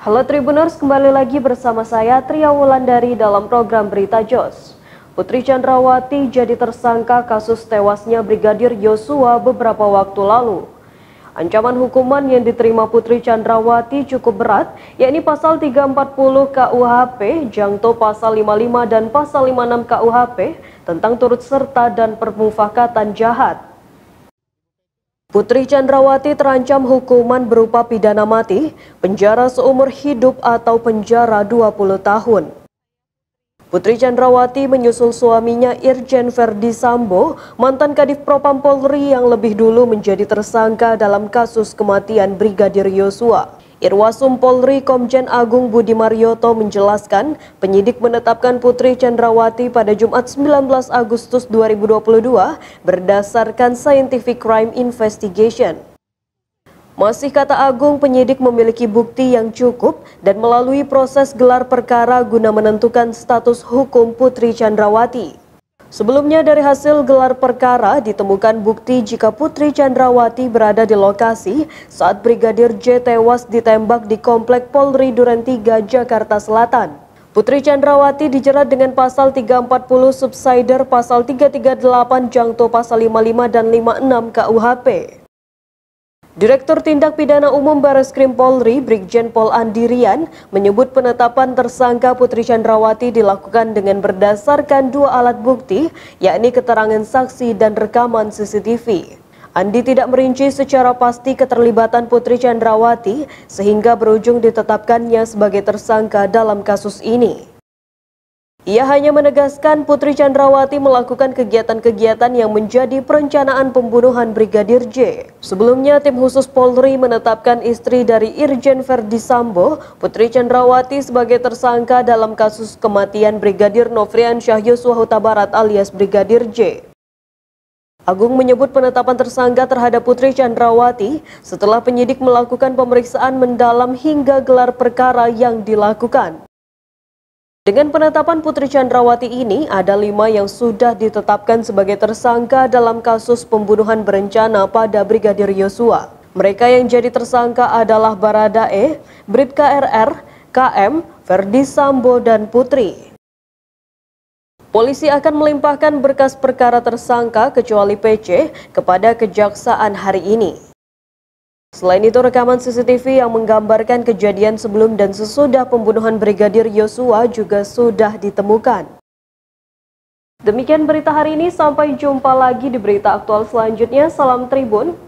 Halo Tribuners, kembali lagi bersama saya Tria Wulandari dalam program Berita Jos. Putri Chandrawati jadi tersangka kasus tewasnya Brigadir Yosua beberapa waktu lalu. Ancaman hukuman yang diterima Putri Chandrawati cukup berat, yakni pasal 340 KUHP, jangto pasal 55 dan pasal 56 KUHP tentang turut serta dan permufakatan jahat. Putri Chandrawati terancam hukuman berupa pidana mati, penjara seumur hidup atau penjara 20 tahun. Putri Chandrawati menyusul suaminya Irjen Verdi Sambo, mantan Kadif Propam Polri yang lebih dulu menjadi tersangka dalam kasus kematian Brigadir Yosua. Irwasum Polri Komjen Agung Budi Marioto menjelaskan, penyidik menetapkan Putri Chandrawati pada Jumat 19 Agustus 2022 berdasarkan Scientific Crime Investigation. Masih kata Agung, penyidik memiliki bukti yang cukup dan melalui proses gelar perkara guna menentukan status hukum Putri Chandrawati. Sebelumnya dari hasil gelar perkara ditemukan bukti jika Putri Chandrawati berada di lokasi saat Brigadir J tewas ditembak di Komplek Polri Duren 3 Jakarta Selatan. Putri Chandrawati dijerat dengan pasal 340 subsider pasal 338 jangto pasal 55 dan 56 KUHP. Direktur Tindak Pidana Umum Baris Krim Polri, Brigjen Pol Andirian menyebut penetapan tersangka Putri Chandrawati dilakukan dengan berdasarkan dua alat bukti, yakni keterangan saksi dan rekaman CCTV. Andi tidak merinci secara pasti keterlibatan Putri Chandrawati sehingga berujung ditetapkannya sebagai tersangka dalam kasus ini. Ia hanya menegaskan Putri Chandrawati melakukan kegiatan-kegiatan yang menjadi perencanaan pembunuhan Brigadir J. Sebelumnya, tim khusus Polri menetapkan istri dari Irjen Verdi Sambo, Putri Chandrawati sebagai tersangka dalam kasus kematian Brigadir Nofrian Syah Yosua Barat alias Brigadir J. Agung menyebut penetapan tersangka terhadap Putri Chandrawati setelah penyidik melakukan pemeriksaan mendalam hingga gelar perkara yang dilakukan. Dengan penetapan Putri Chandrawati ini, ada lima yang sudah ditetapkan sebagai tersangka dalam kasus pembunuhan berencana pada Brigadir Yosua. Mereka yang jadi tersangka adalah Baradae, Bripka RR, KM, Ferdi Sambo, dan Putri. Polisi akan melimpahkan berkas perkara tersangka kecuali PC kepada kejaksaan hari ini. Selain itu, rekaman CCTV yang menggambarkan kejadian sebelum dan sesudah pembunuhan Brigadir Yosua juga sudah ditemukan. Demikian berita hari ini, sampai jumpa lagi di berita aktual selanjutnya. Salam Tribun.